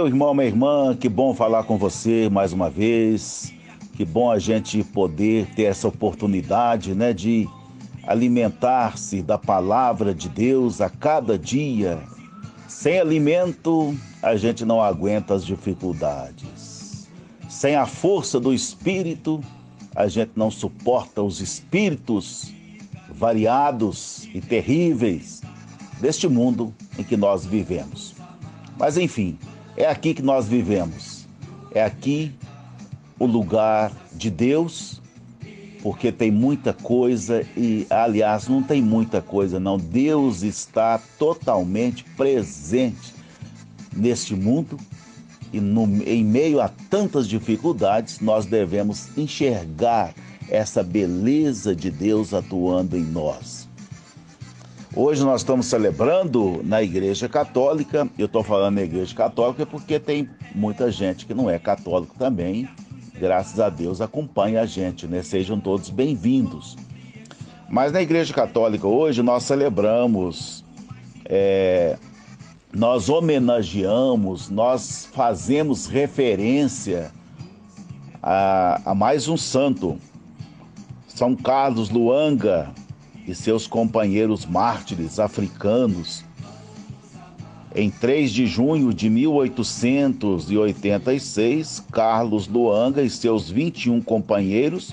Meu irmão, minha irmã, que bom falar com você mais uma vez. Que bom a gente poder ter essa oportunidade, né, de alimentar-se da palavra de Deus a cada dia. Sem alimento, a gente não aguenta as dificuldades. Sem a força do espírito, a gente não suporta os espíritos variados e terríveis deste mundo em que nós vivemos. Mas enfim, é aqui que nós vivemos. É aqui o lugar de Deus, porque tem muita coisa e, aliás, não tem muita coisa, não. Deus está totalmente presente neste mundo e no, em meio a tantas dificuldades, nós devemos enxergar essa beleza de Deus atuando em nós. Hoje nós estamos celebrando na Igreja Católica. Eu estou falando na Igreja Católica porque tem muita gente que não é católico também. Graças a Deus acompanha a gente, né? Sejam todos bem-vindos. Mas na Igreja Católica hoje nós celebramos, é, nós homenageamos, nós fazemos referência a, a mais um santo, São Carlos Luanga, e seus companheiros mártires africanos, em 3 de junho de 1886, Carlos Luanga e seus 21 companheiros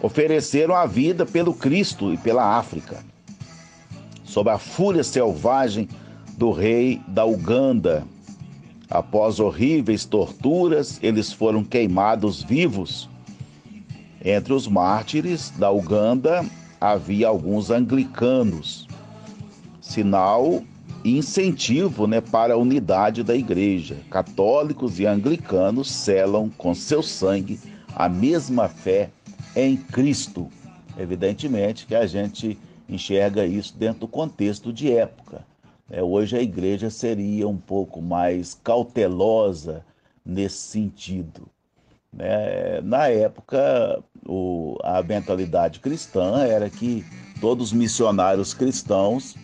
ofereceram a vida pelo Cristo e pela África. Sob a fúria selvagem do rei da Uganda, após horríveis torturas, eles foram queimados vivos. Entre os mártires da Uganda havia alguns anglicanos, sinal e incentivo né, para a unidade da igreja. Católicos e anglicanos selam com seu sangue a mesma fé em Cristo. Evidentemente que a gente enxerga isso dentro do contexto de época. É, hoje a igreja seria um pouco mais cautelosa nesse sentido. Né? Na época, o, a mentalidade cristã era que todos os missionários cristãos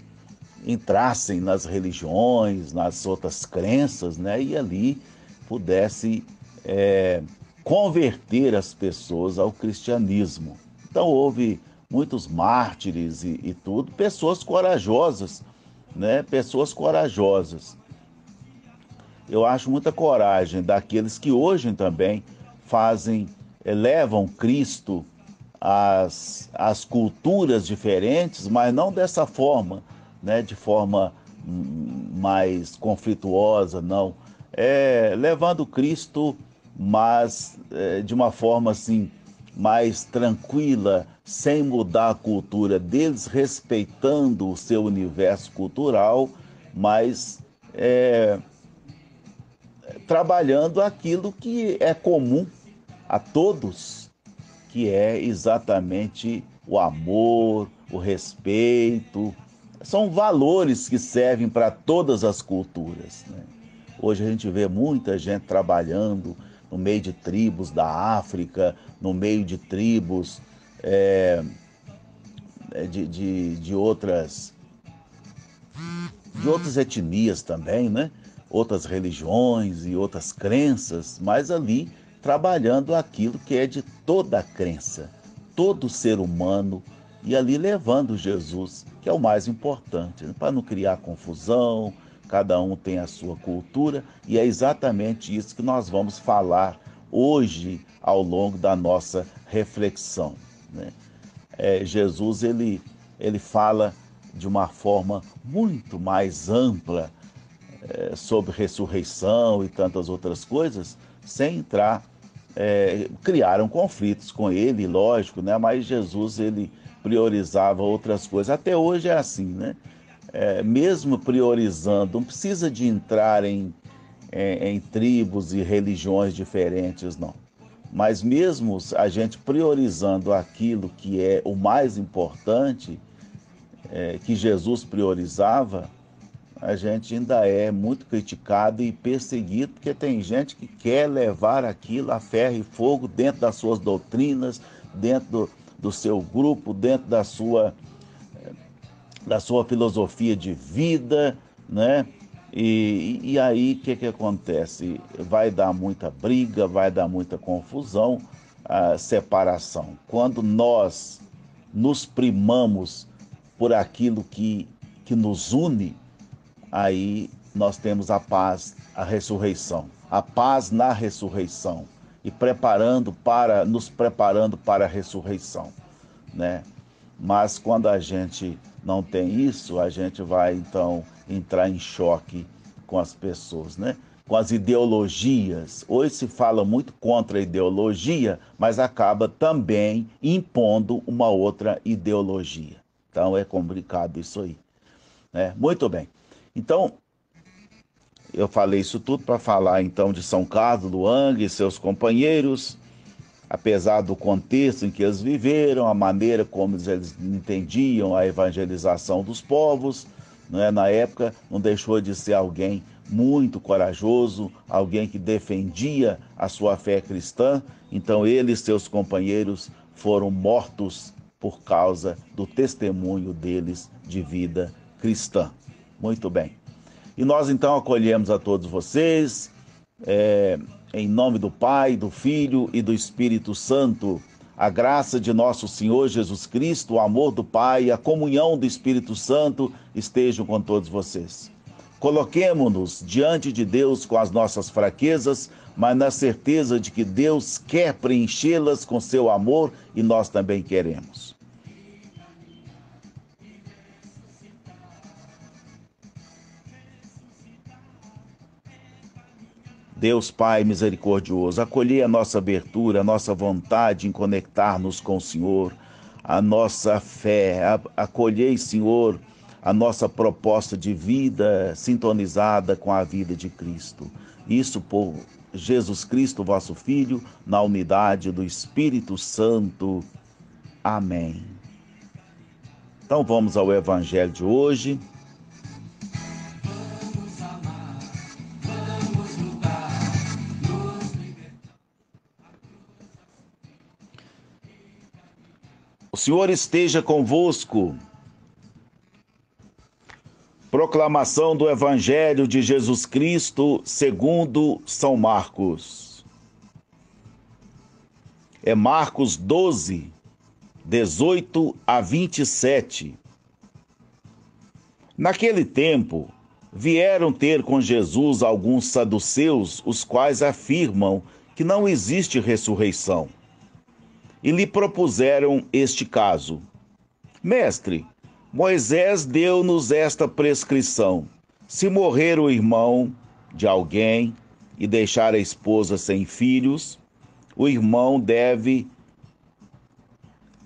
entrassem nas religiões, nas outras crenças, né? E ali pudesse é, converter as pessoas ao cristianismo. Então houve muitos mártires e, e tudo, pessoas corajosas, né? Pessoas corajosas. Eu acho muita coragem daqueles que hoje também fazem levam Cristo às, às culturas diferentes, mas não dessa forma, né, de forma hum, mais conflituosa, não. É, levando Cristo, mas é, de uma forma assim, mais tranquila, sem mudar a cultura deles, respeitando o seu universo cultural, mas é, trabalhando aquilo que é comum a todos, que é exatamente o amor, o respeito. São valores que servem para todas as culturas. Né? Hoje a gente vê muita gente trabalhando no meio de tribos da África, no meio de tribos é, de, de, de outras de outras etnias também, né? outras religiões e outras crenças, mas ali trabalhando aquilo que é de toda a crença, todo ser humano, e ali levando Jesus, que é o mais importante, né? para não criar confusão, cada um tem a sua cultura, e é exatamente isso que nós vamos falar hoje ao longo da nossa reflexão. Né? É, Jesus ele, ele fala de uma forma muito mais ampla é, sobre ressurreição e tantas outras coisas, sem entrar, é, criaram conflitos com ele, lógico, né? Mas Jesus ele priorizava outras coisas. Até hoje é assim, né? É, mesmo priorizando, não precisa de entrar em, é, em tribos e religiões diferentes, não. Mas mesmo a gente priorizando aquilo que é o mais importante, é, que Jesus priorizava, a gente ainda é muito criticado e perseguido, porque tem gente que quer levar aquilo a ferro e fogo dentro das suas doutrinas, dentro do, do seu grupo, dentro da sua, da sua filosofia de vida, né? E, e aí o que, que acontece? Vai dar muita briga, vai dar muita confusão, a separação. Quando nós nos primamos por aquilo que, que nos une, aí nós temos a paz, a ressurreição. A paz na ressurreição e preparando para nos preparando para a ressurreição, né? Mas quando a gente não tem isso, a gente vai então entrar em choque com as pessoas, né? Com as ideologias. Hoje se fala muito contra a ideologia, mas acaba também impondo uma outra ideologia. Então é complicado isso aí. Né? Muito bem. Então, eu falei isso tudo para falar então de São Carlos, Luang e seus companheiros, apesar do contexto em que eles viveram, a maneira como eles entendiam a evangelização dos povos, não é? na época não deixou de ser alguém muito corajoso, alguém que defendia a sua fé cristã. Então ele e seus companheiros foram mortos por causa do testemunho deles de vida cristã. Muito bem. E nós então acolhemos a todos vocês, é, em nome do Pai, do Filho e do Espírito Santo. A graça de nosso Senhor Jesus Cristo, o amor do Pai, a comunhão do Espírito Santo estejam com todos vocês. Coloquemo-nos diante de Deus com as nossas fraquezas, mas na certeza de que Deus quer preenchê-las com seu amor e nós também queremos. Deus Pai misericordioso, acolhei a nossa abertura, a nossa vontade em conectar-nos com o Senhor, a nossa fé, acolhei, Senhor, a nossa proposta de vida sintonizada com a vida de Cristo. Isso por Jesus Cristo, vosso Filho, na unidade do Espírito Santo. Amém. Então vamos ao Evangelho de hoje. Senhor esteja convosco. Proclamação do Evangelho de Jesus Cristo segundo São Marcos. É Marcos 12, 18 a 27. Naquele tempo, vieram ter com Jesus alguns saduceus, os quais afirmam que não existe ressurreição e lhe propuseram este caso: Mestre, Moisés deu-nos esta prescrição: se morrer o irmão de alguém e deixar a esposa sem filhos, o irmão deve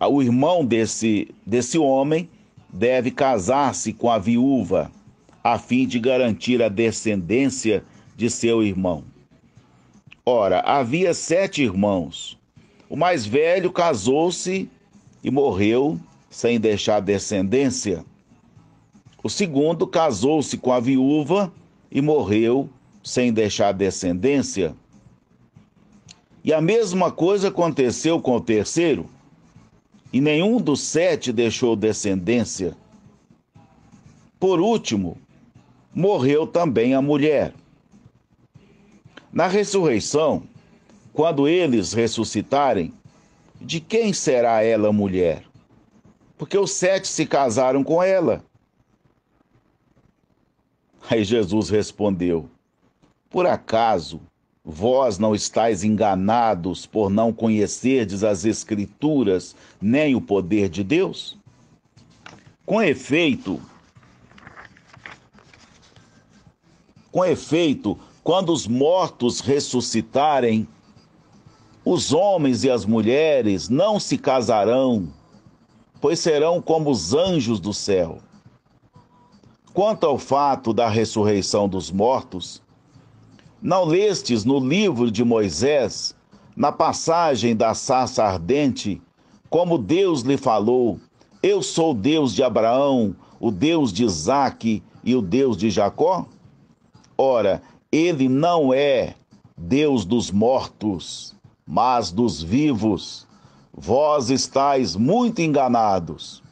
o irmão desse desse homem deve casar-se com a viúva a fim de garantir a descendência de seu irmão. Ora, havia sete irmãos. O mais velho casou-se e morreu sem deixar descendência. O segundo casou-se com a viúva e morreu sem deixar descendência. E a mesma coisa aconteceu com o terceiro, e nenhum dos sete deixou descendência. Por último, morreu também a mulher. Na ressurreição, quando eles ressuscitarem, de quem será ela mulher? Porque os sete se casaram com ela. Aí Jesus respondeu: Por acaso vós não estáis enganados por não conhecerdes as Escrituras nem o poder de Deus? Com efeito, com efeito, quando os mortos ressuscitarem, os homens e as mulheres não se casarão, pois serão como os anjos do céu. Quanto ao fato da ressurreição dos mortos, não lestes no livro de Moisés, na passagem da sarça ardente, como Deus lhe falou: Eu sou Deus de Abraão, o Deus de Isaque e o Deus de Jacó? Ora, ele não é Deus dos mortos, mas dos vivos. Vós estáis muito enganados.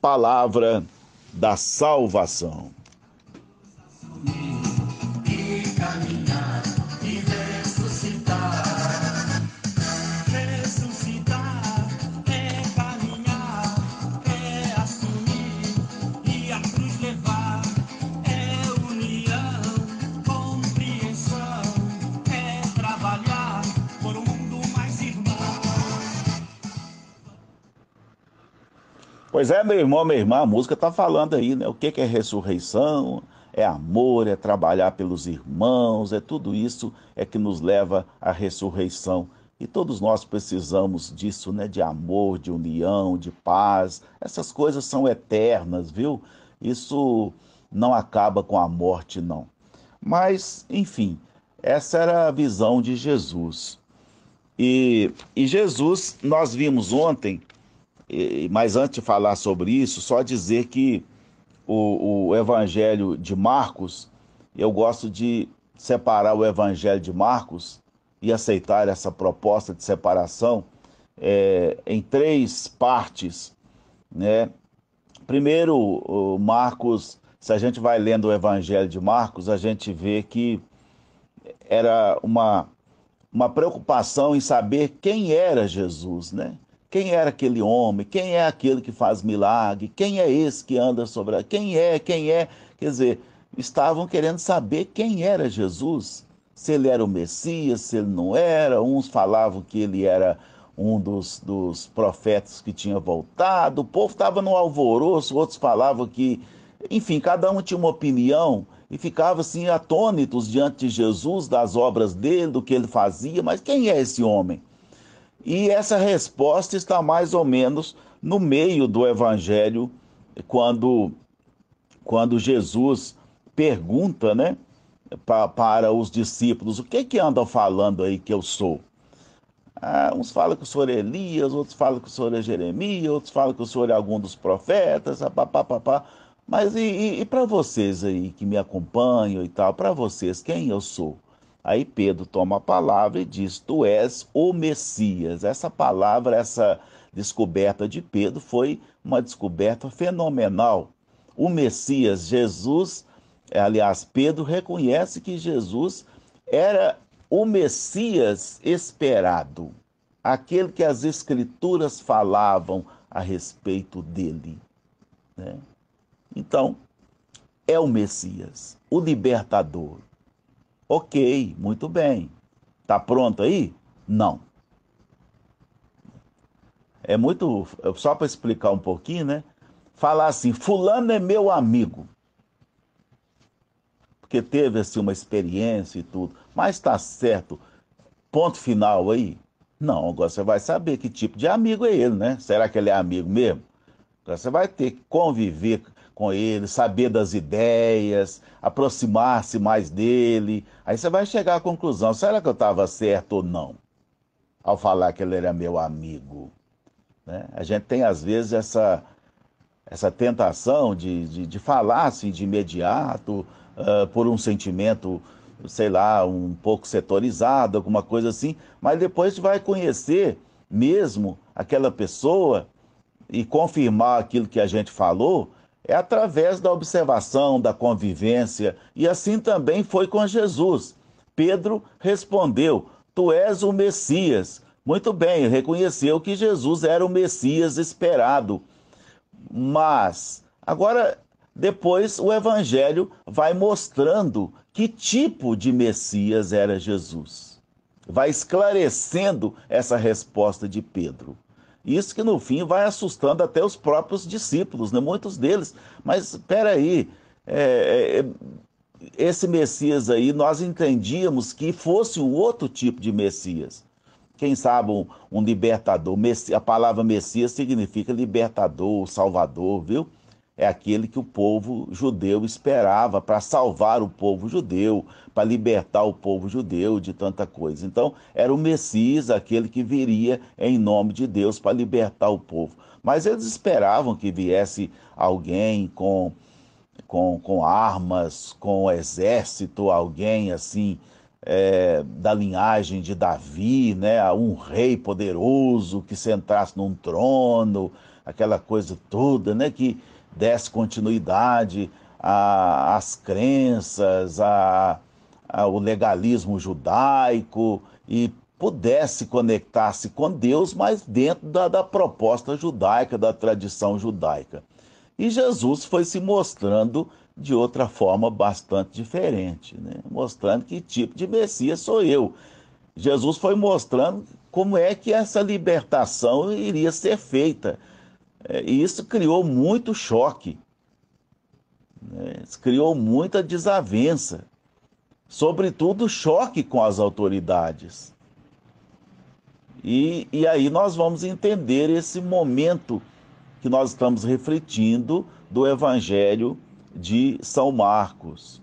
Palavra da salvação. Pois é, meu irmão, minha irmã, a música está falando aí, né? O que, que é ressurreição? É amor, é trabalhar pelos irmãos, é tudo isso é que nos leva à ressurreição. E todos nós precisamos disso, né? De amor, de união, de paz. Essas coisas são eternas, viu? Isso não acaba com a morte, não. Mas, enfim, essa era a visão de Jesus. E, e Jesus, nós vimos ontem mas antes de falar sobre isso, só dizer que o, o Evangelho de Marcos, eu gosto de separar o Evangelho de Marcos e aceitar essa proposta de separação é, em três partes. Né? Primeiro, Marcos, se a gente vai lendo o Evangelho de Marcos, a gente vê que era uma, uma preocupação em saber quem era Jesus, né? Quem era aquele homem? Quem é aquele que faz milagre? Quem é esse que anda sobre a... Quem é? Quem é? Quer dizer, estavam querendo saber quem era Jesus, se ele era o Messias, se ele não era. Uns falavam que ele era um dos, dos profetas que tinha voltado. O povo estava no alvoroço, outros falavam que. Enfim, cada um tinha uma opinião e ficava assim atônitos diante de Jesus, das obras dele, do que ele fazia. Mas quem é esse homem? E essa resposta está mais ou menos no meio do evangelho, quando, quando Jesus pergunta né, para, para os discípulos: o que, que andam falando aí que eu sou? Ah, uns falam que o senhor é Elias, outros falam que o senhor é Jeremias, outros falam que o senhor é algum dos profetas, pá, pá, pá, pá. Mas e, e, e para vocês aí que me acompanham e tal, para vocês, quem eu sou? Aí Pedro toma a palavra e diz: Tu és o Messias. Essa palavra, essa descoberta de Pedro foi uma descoberta fenomenal. O Messias, Jesus, eh, aliás, Pedro reconhece que Jesus era o Messias esperado, aquele que as Escrituras falavam a respeito dele. Né? Então, é o Messias, o libertador, Ok, muito bem. Tá pronto aí? Não. É muito. Só para explicar um pouquinho, né? Falar assim: Fulano é meu amigo. Porque teve assim uma experiência e tudo. Mas tá certo. Ponto final aí? Não, agora você vai saber que tipo de amigo é ele, né? Será que ele é amigo mesmo? Agora você vai ter que conviver com ele, saber das ideias, aproximar-se mais dele. Aí você vai chegar à conclusão: será que eu estava certo ou não? Ao falar que ele era meu amigo. Né? A gente tem, às vezes, essa, essa tentação de, de, de falar assim, de imediato, uh, por um sentimento, sei lá, um pouco setorizado, alguma coisa assim, mas depois vai conhecer mesmo aquela pessoa e confirmar aquilo que a gente falou é através da observação, da convivência, e assim também foi com Jesus. Pedro respondeu: Tu és o Messias. Muito bem, reconheceu que Jesus era o Messias esperado. Mas, agora, depois o Evangelho vai mostrando que tipo de Messias era Jesus. Vai esclarecendo essa resposta de Pedro. Isso que no fim vai assustando até os próprios discípulos, né? muitos deles. Mas espera aí, é, é, é, esse Messias aí nós entendíamos que fosse um outro tipo de Messias. Quem sabe um, um libertador. A palavra Messias significa libertador, salvador, viu? é aquele que o povo judeu esperava para salvar o povo judeu, para libertar o povo judeu de tanta coisa. Então, era o Messias, aquele que viria em nome de Deus para libertar o povo. Mas eles esperavam que viesse alguém com, com, com armas, com exército, alguém assim. É, da linhagem de Davi, né, um rei poderoso que sentasse num trono, aquela coisa toda, né, que desse continuidade às crenças, ao legalismo judaico e pudesse conectar-se com Deus, mas dentro da, da proposta judaica, da tradição judaica. E Jesus foi se mostrando de outra forma bastante diferente, né? mostrando que tipo de Messias sou eu. Jesus foi mostrando como é que essa libertação iria ser feita é, e isso criou muito choque, né? criou muita desavença, sobretudo choque com as autoridades. E, e aí nós vamos entender esse momento que nós estamos refletindo do Evangelho de São Marcos.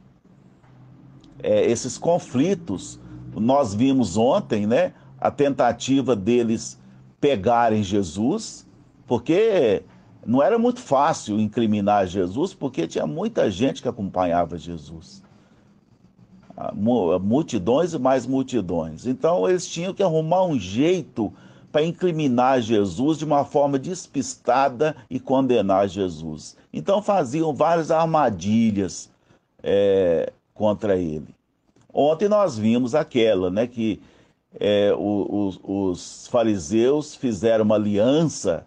É, esses conflitos, nós vimos ontem, né? A tentativa deles pegarem Jesus, porque não era muito fácil incriminar Jesus, porque tinha muita gente que acompanhava Jesus. Ah, multidões e mais multidões. Então eles tinham que arrumar um jeito para incriminar Jesus de uma forma despistada e condenar Jesus. Então faziam várias armadilhas é, contra ele. Ontem nós vimos aquela, né, que é, os fariseus fizeram uma aliança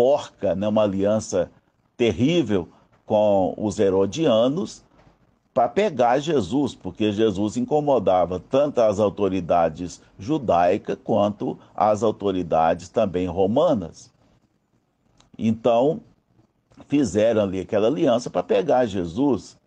porca, né, uma aliança terrível com os herodianos para pegar Jesus, porque Jesus incomodava tanto as autoridades judaicas quanto as autoridades também romanas. Então, fizeram ali aquela aliança para pegar Jesus.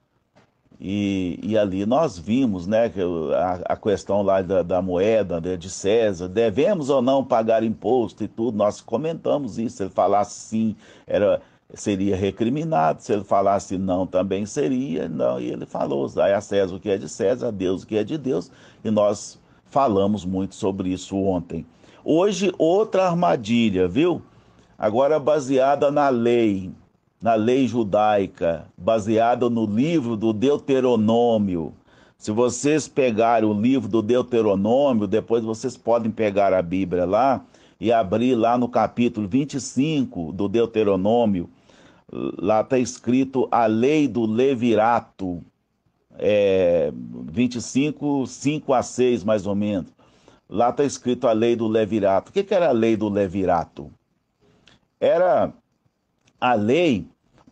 E, e ali nós vimos né, a, a questão lá da, da moeda né, de César, devemos ou não pagar imposto e tudo, nós comentamos isso. Se ele falasse sim, era, seria recriminado, se ele falasse não, também seria, não, e ele falou, a César o que é de César, a Deus o que é de Deus, e nós falamos muito sobre isso ontem. Hoje, outra armadilha, viu? Agora baseada na lei, na lei judaica, baseada no livro do Deuteronômio. Se vocês pegarem o livro do Deuteronômio, depois vocês podem pegar a Bíblia lá e abrir lá no capítulo 25 do Deuteronômio. Lá está escrito a lei do Levirato, é, 25, 5 a 6 mais ou menos. Lá está escrito a lei do Levirato. O que, que era a lei do Levirato? Era a lei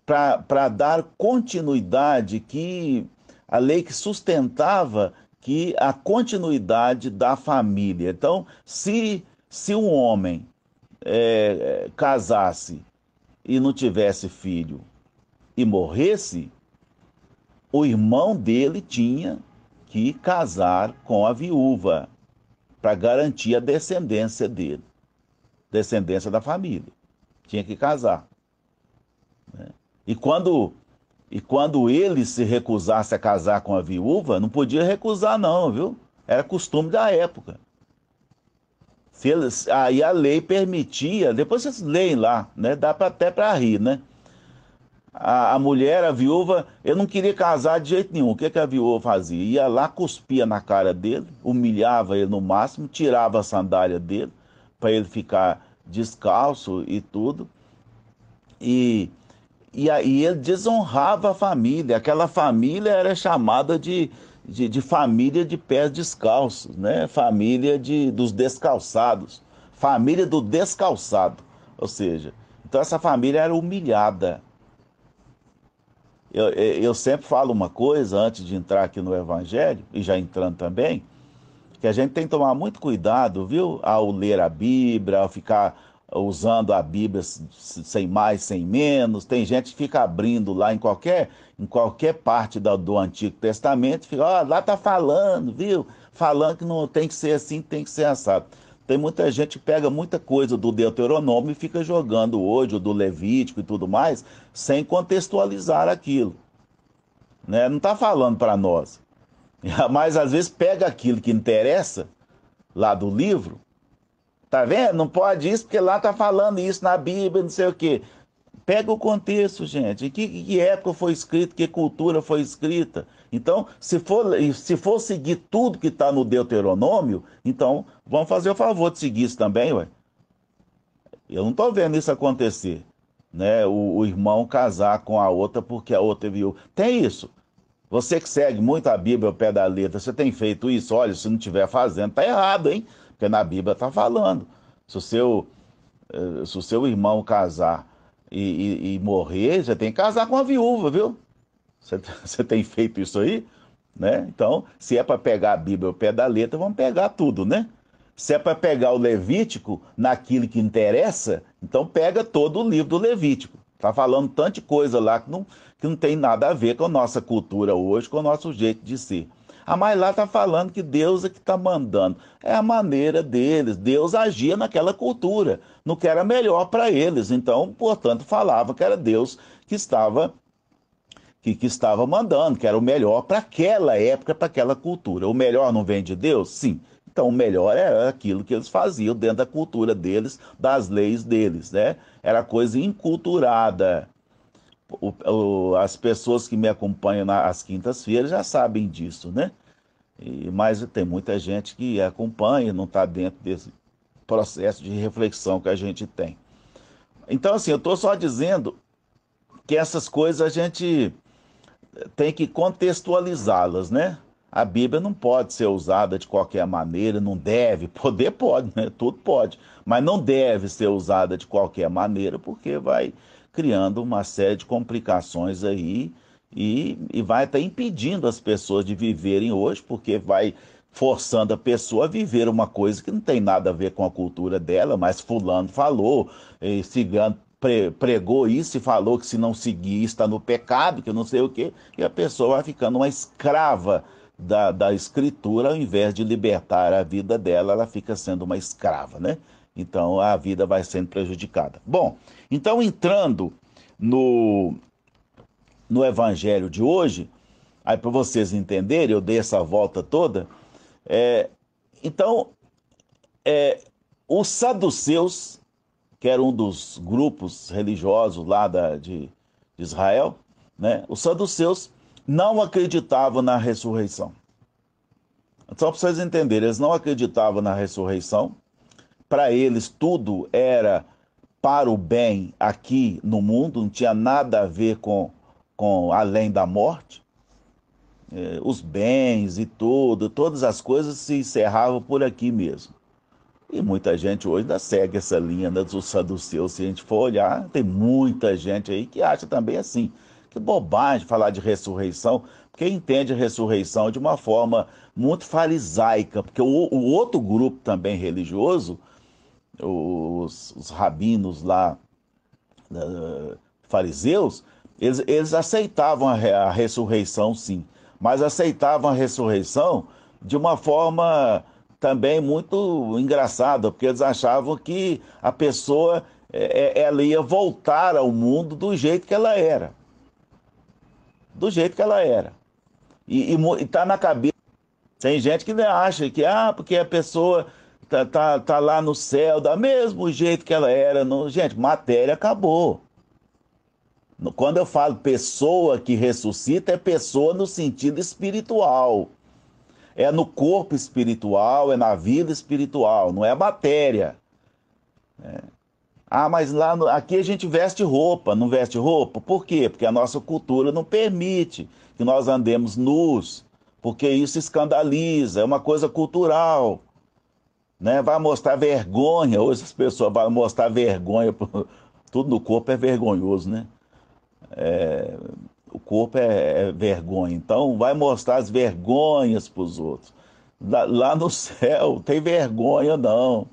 para dar continuidade que a lei que sustentava que a continuidade da família. Então, se se um homem é, casasse e não tivesse filho e morresse, o irmão dele tinha que casar com a viúva para garantir a descendência dele, descendência da família. Tinha que casar. E quando e quando ele se recusasse a casar com a viúva, não podia recusar não, viu? Era costume da época. Se aí a lei permitia, depois vocês leem lá, né? Dá pra, até para rir, né? A, a, mulher, a viúva, eu não queria casar de jeito nenhum. O que, é que a viúva fazia? Ia lá, cuspia na cara dele, humilhava ele no máximo, tirava a sandália dele, para ele ficar descalço e tudo. E e aí ele desonrava a família. Aquela família era chamada de, de, de família de pés descalços, né? família de, dos descalçados, família do descalçado. Ou seja, então essa família era humilhada. Eu, eu sempre falo uma coisa antes de entrar aqui no Evangelho, e já entrando também, que a gente tem que tomar muito cuidado, viu? Ao ler a Bíblia, ao ficar usando a Bíblia sem mais, sem menos. Tem gente que fica abrindo lá em qualquer, em qualquer parte do, do Antigo Testamento, fica, ó, oh, lá tá falando, viu? Falando que não tem que ser assim, tem que ser assado. Tem muita gente que pega muita coisa do Deuteronômio e fica jogando hoje, do Levítico e tudo mais, sem contextualizar aquilo. Né? Não está falando para nós. Mas às vezes pega aquilo que interessa lá do livro Tá vendo? Não pode isso, porque lá tá falando isso na Bíblia, não sei o quê. Pega o contexto, gente. que, que época foi escrito, que cultura foi escrita? Então, se for, se for seguir tudo que está no Deuteronômio, então vamos fazer o favor de seguir isso também, ué. Eu não estou vendo isso acontecer. Né? O, o, irmão casar com a outra porque a outra viu. Tem isso. Você que segue muito a Bíblia ao pé da letra, você tem feito isso? Olha, se não estiver fazendo, tá errado, hein? Porque na Bíblia está falando. Se o, seu, eh, se o seu irmão casar e, e, e morrer, você tem que casar com a viúva, viu? Você, tá, você tem feito isso aí? Né? Então, se é para pegar a Bíblia ao pé da letra, vamos pegar tudo, né? Se é para pegar o Levítico naquilo que interessa, então pega todo o livro do Levítico. Tá falando tanta coisa lá que não, que não tem nada a ver com a nossa cultura hoje, com o nosso jeito de ser. A mas lá está falando que Deus é que está mandando. É a maneira deles. Deus agia naquela cultura, no que era melhor para eles. Então, portanto, falava que era Deus que estava que, que, estava mandando, que era o melhor para aquela época, para aquela cultura. O melhor não vem de Deus? Sim. Então, o melhor era é aquilo que eles faziam dentro da cultura deles, das leis deles, né? Era coisa inculturada o, o, as pessoas que me acompanham nas quintas-feiras já sabem disso, né? E, mas tem muita gente que acompanha, não está dentro desse processo de reflexão que a gente tem. Então, assim, eu estou só dizendo que essas coisas a gente tem que contextualizá-las, né? A Bíblia não pode ser usada de qualquer maneira, não deve, poder pode, né? Tudo pode, mas não deve ser usada de qualquer maneira, porque vai criando uma série de complicações aí e, e vai até impedindo as pessoas de viverem hoje, porque vai forçando a pessoa a viver uma coisa que não tem nada a ver com a cultura dela, mas fulano falou, e pregou isso e falou que se não seguir está no pecado, que não sei o quê, e a pessoa vai ficando uma escrava da, da escritura, ao invés de libertar a vida dela, ela fica sendo uma escrava, né? Então a vida vai sendo prejudicada. Bom, então entrando no, no evangelho de hoje, aí para vocês entenderem, eu dei essa volta toda. É, então, é, os saduceus, que era um dos grupos religiosos lá da, de, de Israel, né? os saduceus não acreditavam na ressurreição. Só para vocês entenderem, eles não acreditavam na ressurreição, para eles tudo era para o bem aqui no mundo, não tinha nada a ver com, com além da morte. É, os bens e tudo, todas as coisas se encerravam por aqui mesmo. E muita gente hoje ainda segue essa linha né, dos saduceus. Se a gente for olhar, tem muita gente aí que acha também assim. Que bobagem falar de ressurreição, porque entende a ressurreição de uma forma muito farisaica, porque o, o outro grupo também religioso os, os rabinos lá, uh, fariseus, eles, eles aceitavam a, a, ressurreição, sim, mas aceitavam a ressurreição de uma forma também muito engraçada, porque eles achavam que a pessoa é, é ela ia voltar ao mundo do jeito que ela era. Do jeito que ela era. E está na cabeça. Tem gente que acha que, ah, porque a pessoa tá, tá, tá lá no céu, da mesmo jeito que ela era. No... Gente, matéria acabou. Quando eu falo pessoa que ressuscita, é pessoa no sentido espiritual. É no corpo espiritual, é na vida espiritual, não é matéria. É. Ah, mas lá no... aqui a gente veste roupa, não veste roupa? Por quê? Porque a nossa cultura não permite que nós andemos nus, porque isso escandaliza, é uma coisa cultural né? Vai mostrar vergonha. Hoje as pessoas vão mostrar vergonha. Tudo no corpo é vergonhoso, né? É, o corpo é, é, vergonha. Então, vai mostrar as vergonhas para os outros. Lá, lá, no céu, tem vergonha, não.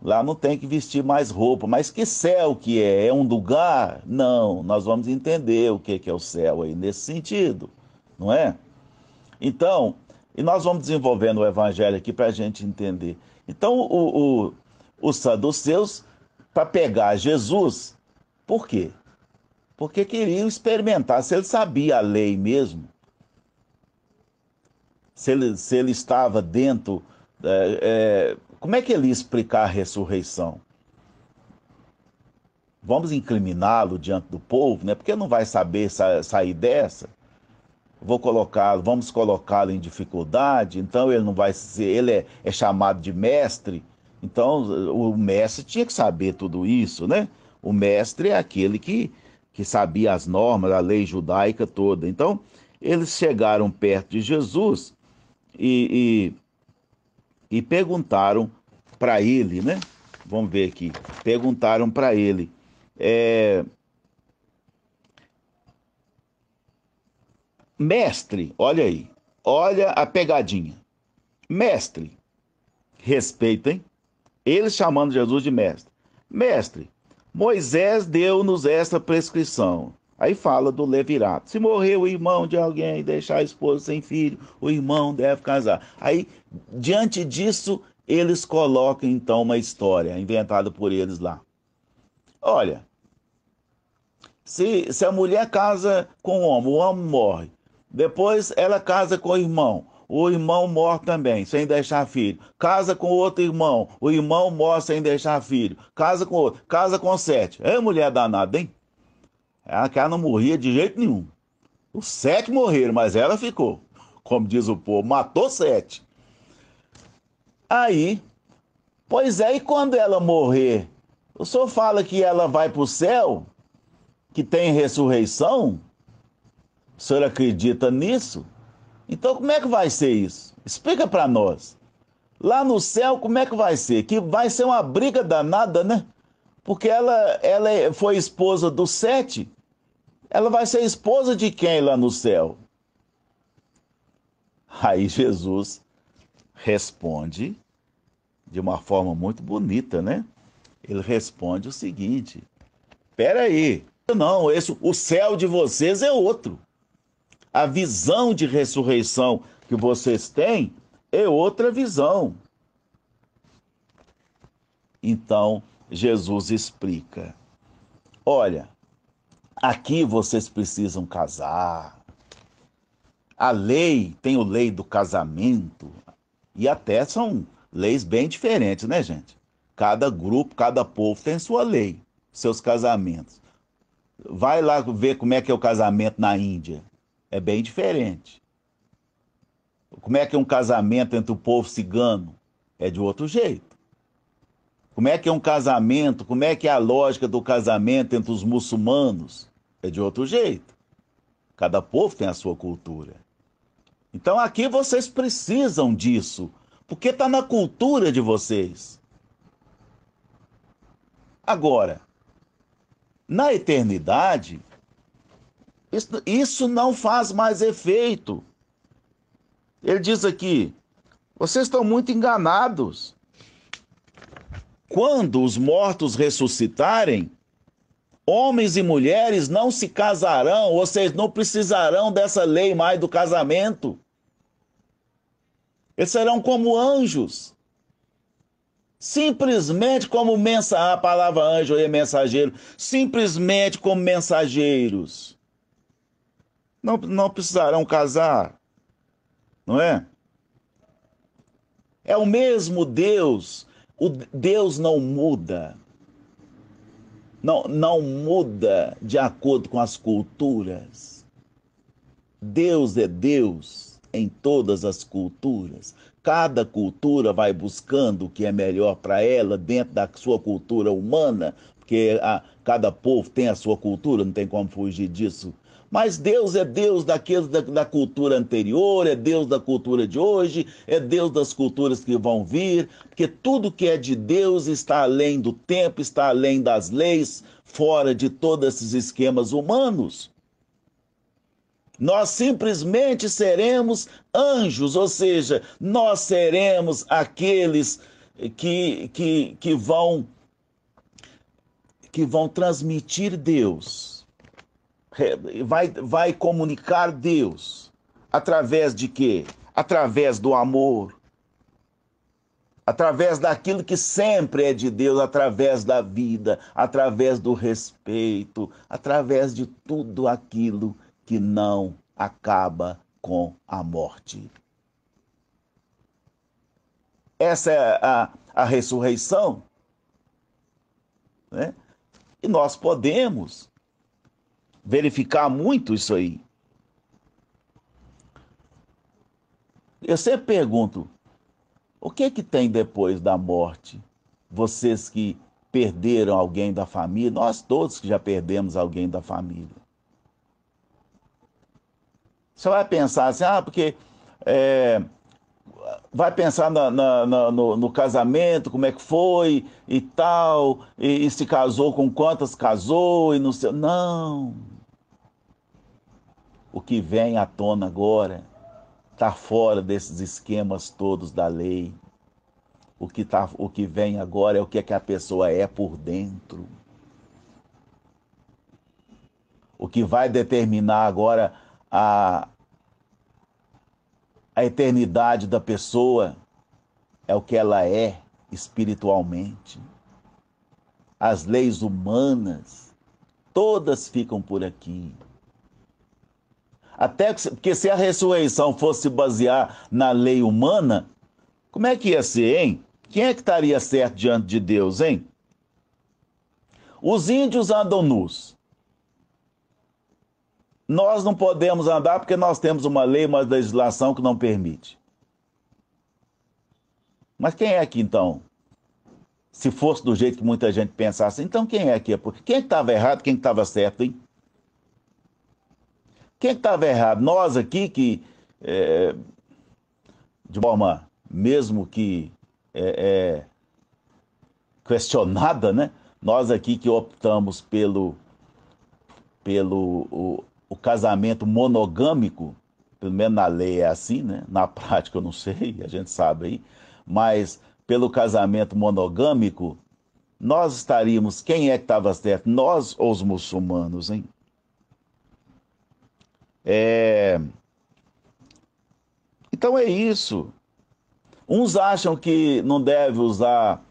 Lá não tem que vestir mais roupa. Mas que céu que é? É um lugar? Não, nós vamos entender o que, que é o céu aí nesse sentido, não é? Então, e nós vamos desenvolvendo o evangelho aqui para a gente entender. Então, o, o, os saduceus, para pegar Jesus, por quê? Porque queriam experimentar se ele sabia a lei mesmo, se ele, se ele estava dentro. É, é, como é que ele ia explicar a ressurreição? Vamos incriminá-lo diante do povo, né? porque não vai saber sa sair dessa vou colocá-lo, vamos colocá-lo em dificuldade, então ele não vai ser, ele é, é, chamado de mestre. Então o mestre tinha que saber tudo isso, né? O mestre é aquele que, que sabia as normas, a lei judaica toda. Então eles chegaram perto de Jesus e, e, e perguntaram para ele, né? Vamos ver aqui. Perguntaram para ele. É, Mestre, olha aí, olha a pegadinha. Mestre, respeitem, eles chamando Jesus de mestre. Mestre, Moisés deu-nos esta prescrição. Aí fala do levirato. Se morrer o irmão de alguém e deixar a esposa sem filho, o irmão deve casar. Aí, diante disso, eles colocam então uma história inventada por eles lá. Olha, se, se a mulher casa com o homem, o homem morre, depois ela casa com o irmão. O irmão morre também, sem deixar filho. Casa com outro irmão. O irmão morre sem deixar filho. Casa com outro. Casa com sete. É mulher danada, hein? É ela não morria de jeito nenhum. Os sete morreram, mas ela ficou. Como diz o povo, matou sete. Aí, pois é, e quando ela morrer? O senhor fala que ela vai para o céu, que tem ressurreição? O senhor acredita nisso? Então, como é que vai ser isso? Explica para nós. Lá no céu, como é que vai ser? Que vai ser uma briga danada, né? Porque ela, ela é, foi esposa do Sete. Ela vai ser esposa de quem lá no céu? Aí Jesus responde de uma forma muito bonita, né? Ele responde o seguinte: Pera aí, não, esse, o céu de vocês é outro. A visão de ressurreição que vocês têm é outra visão. Então, Jesus explica: olha, aqui vocês precisam casar. A lei tem o lei do casamento, e até são leis bem diferentes, né, gente? Cada grupo, cada povo tem sua lei, seus casamentos. Vai lá ver como é que é o casamento na Índia. É bem diferente. Como é que é um casamento entre o povo cigano? É de outro jeito. Como é que é um casamento? Como é que é a lógica do casamento entre os muçulmanos? É de outro jeito. Cada povo tem a sua cultura. Então aqui vocês precisam disso, porque está na cultura de vocês. Agora, na eternidade, isso, isso não faz mais efeito. Ele diz aqui: vocês estão muito enganados. Quando os mortos ressuscitarem, homens e mulheres não se casarão, vocês não precisarão dessa lei mais do casamento. Eles serão como anjos. Simplesmente como mensa, a palavra anjo e é mensageiro, simplesmente como mensageiros não, não precisarão casar, não é? É o mesmo Deus, o Deus não muda. Não, não muda de acordo com as culturas. Deus é Deus em todas as culturas. Cada cultura vai buscando o que é melhor para ela dentro da sua cultura humana, porque a, cada povo tem a sua cultura, não tem como fugir disso. Mas Deus é Deus daqueles da, da, cultura anterior, é Deus da cultura de hoje, é Deus das culturas que vão vir, porque tudo que é de Deus está além do tempo, está além das leis, fora de todos esses esquemas humanos. Nós simplesmente seremos anjos, ou seja, nós seremos aqueles que, que, que vão que vão transmitir Deus vai, vai comunicar Deus. Através de quê? Através do amor. Através daquilo que sempre é de Deus, através da vida, através do respeito, através de tudo aquilo que não acaba com a morte. Essa é a, a ressurreição. Né? E nós podemos verificar muito isso aí. Eu sempre pergunto: o que é que tem depois da morte? Vocês que perderam alguém da família, nós todos que já perdemos alguém da família. Você vai pensar assim, ah, porque é, vai pensar na, na, na, no, no, casamento, como é que foi e tal, e, e se casou com quantas casou e não sei. Não o que vem à tona agora está fora desses esquemas todos da lei. O que, tá, o que vem agora é o que, é que a pessoa é por dentro. O que vai determinar agora a, a eternidade da pessoa é o que ela é espiritualmente. As leis humanas, todas ficam por aqui. Até que, porque se a ressurreição fosse basear na lei humana, como é que ia ser, hein? Quem é que estaria certo diante de Deus, hein? Os índios andam nus. Nós não podemos andar porque nós temos uma lei, uma legislação que não permite. Mas quem é que então? Se fosse do jeito que muita gente pensasse, assim, então quem é que é? Quem estava errado, quem é estava certo, hein? Quem que estava errado? Nós aqui que, é, de forma mesmo que é, é, questionada, né? Nós aqui que optamos pelo, pelo o, o casamento monogâmico, pelo menos na lei é assim, né? Na prática eu não sei, a gente sabe aí, mas pelo casamento monogâmico, nós estaríamos, quem é que estava certo? Nós ou os muçulmanos, hein? É... Então é isso. Uns acham que não deve usar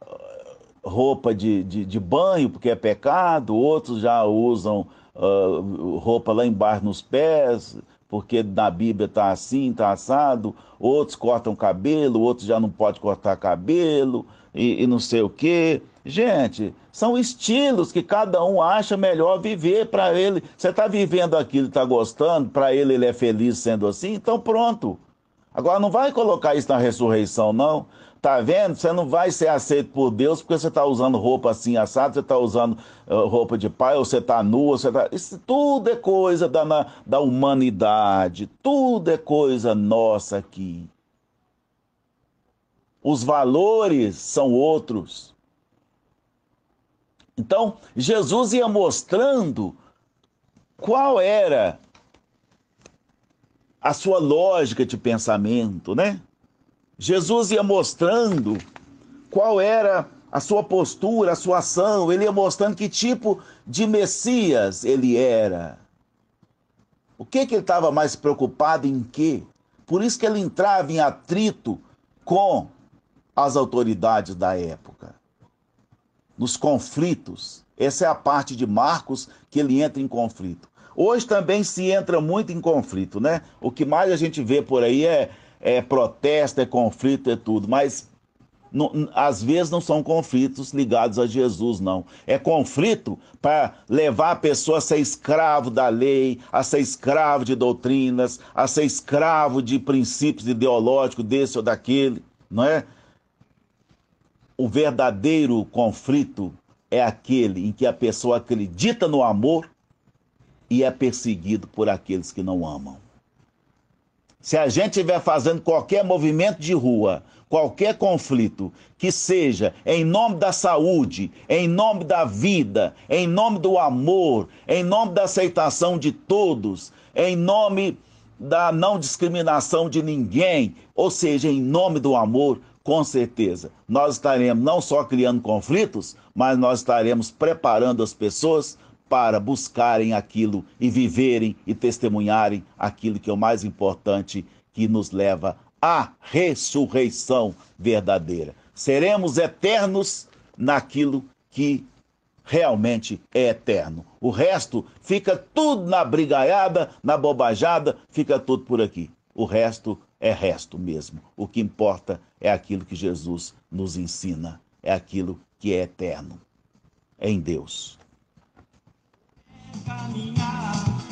uh, roupa de, de, de banho porque é pecado, outros já usam uh, roupa lá embaixo nos pés, porque na Bíblia está assim, está assado, outros cortam cabelo, outros já não pode cortar cabelo e, e não sei o quê. Gente, são estilos que cada um acha melhor viver para ele. Você está vivendo aquilo, está gostando, para ele ele é feliz sendo assim, então pronto. Agora não vai colocar isso na ressurreição, não. Tá vendo? Você não vai ser aceito por Deus porque você está usando roupa assim assada, você está usando eh, roupa de pai, ou você está nua, você tá, Isso tudo é coisa da, na, da humanidade, tudo é coisa nossa aqui. Os valores são outros. Então, Jesus ia mostrando qual era a sua lógica de pensamento, né? Jesus ia mostrando qual era a sua postura, a sua ação, ele ia mostrando que tipo de Messias ele era. O que, que ele estava mais preocupado em quê? Por isso que ele entrava em atrito com as autoridades da época nos conflitos. Essa é a parte de Marcos que ele entra em conflito. Hoje também se entra muito em conflito, né? O que mais a gente vê por aí é, é protesto, é conflito, é tudo. Mas não, às vezes não são conflitos ligados a Jesus, não. É conflito para levar a pessoa a ser escravo da lei, a ser escravo de doutrinas, a ser escravo de princípios ideológicos desse ou daquele, não é? O verdadeiro conflito é aquele em que a pessoa acredita no amor e é perseguido por aqueles que não amam. Se a gente estiver fazendo qualquer movimento de rua, qualquer conflito, que seja em nome da saúde, em nome da vida, em nome do amor, em nome da aceitação de todos, em nome da não discriminação de ninguém, ou seja, em nome do amor, com certeza, nós estaremos não só criando conflitos, mas nós estaremos preparando as pessoas para buscarem aquilo e viverem e testemunharem aquilo que é o mais importante que nos leva à ressurreição verdadeira. Seremos eternos naquilo que realmente é eterno. O resto fica tudo na brigaiada, na bobajada, fica tudo por aqui. O resto é resto mesmo. O que importa é aquilo que Jesus nos ensina, é aquilo que é eterno. É em Deus. Caminhar.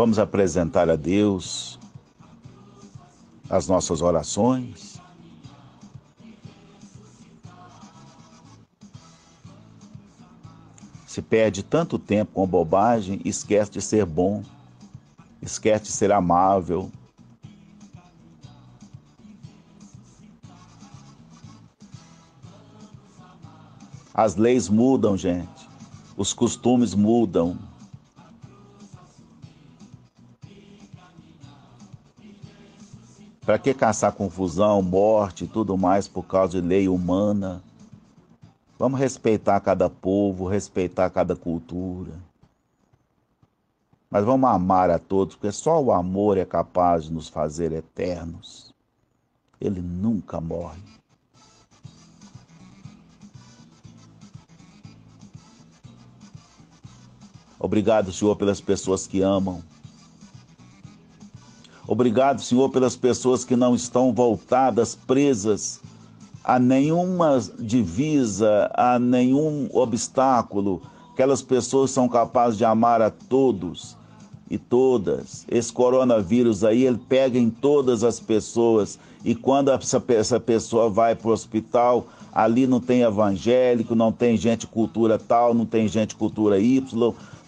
Vamos apresentar a Deus as nossas orações. Se perde tanto tempo com bobagem, esquece de ser bom, esquece de ser amável. As leis mudam, gente. Os costumes mudam. Para que caçar confusão, morte e tudo mais por causa de lei humana? Vamos respeitar cada povo, respeitar cada cultura. Mas vamos amar a todos, porque só o amor é capaz de nos fazer eternos. Ele nunca morre. Obrigado, Senhor, pelas pessoas que amam. Obrigado, Senhor, pelas pessoas que não estão voltadas, presas a nenhuma divisa, a nenhum obstáculo. Aquelas pessoas são capazes de amar a todos e todas. Esse coronavírus aí, ele pega em todas as pessoas. E quando essa pessoa vai para o hospital, ali não tem evangélico, não tem gente cultura tal, não tem gente cultura Y,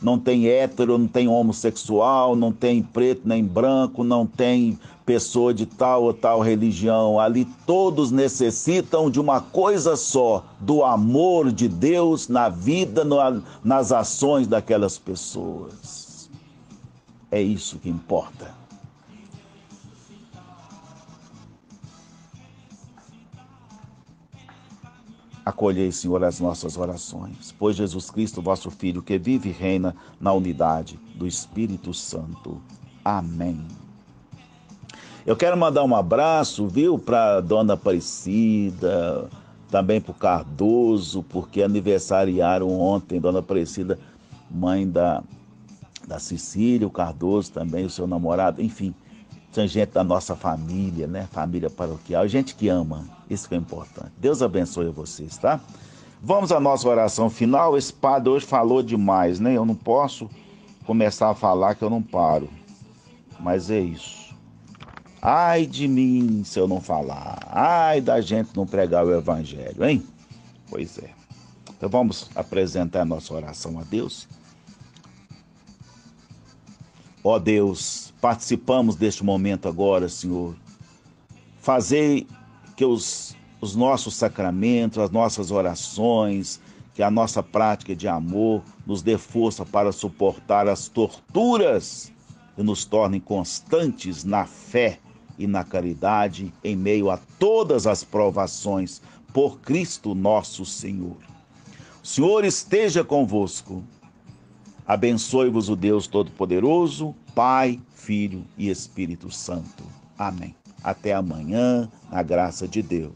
não tem hétero, não tem homossexual, não tem preto nem branco, não tem pessoa de tal ou tal religião. Ali todos necessitam de uma coisa só: do amor de Deus na vida, no, nas ações daquelas pessoas. É isso que importa. Acolhei, Senhor, as nossas orações, pois Jesus Cristo, vosso Filho, que vive e reina na unidade do Espírito Santo. Amém. Eu quero mandar um abraço, viu, para Dona Aparecida, também para o Cardoso, porque aniversariaram ontem, Dona Aparecida, mãe da, da Cecília, o Cardoso também, o seu namorado, enfim. Tem gente da nossa família, né? Família paroquial, gente que ama. Isso que é importante. Deus abençoe vocês, tá? Vamos à nossa oração final. Esse padre hoje falou demais, né? Eu não posso começar a falar que eu não paro. Mas é isso. Ai de mim se eu não falar. Ai da gente não pregar o evangelho, hein? Pois é. Então vamos apresentar a nossa oração a Deus. Ó Deus, participamos deste momento agora, Senhor. Fazei que os, os nossos sacramentos, as nossas orações, que a nossa prática de amor nos dê força para suportar as torturas e nos torne constantes na fé e na caridade em meio a todas as provações por Cristo nosso Senhor. O Senhor esteja convosco. Abençoe-vos o Deus Todo-Poderoso, Pai, Filho e Espírito Santo. Amém. Até amanhã, na graça de Deus.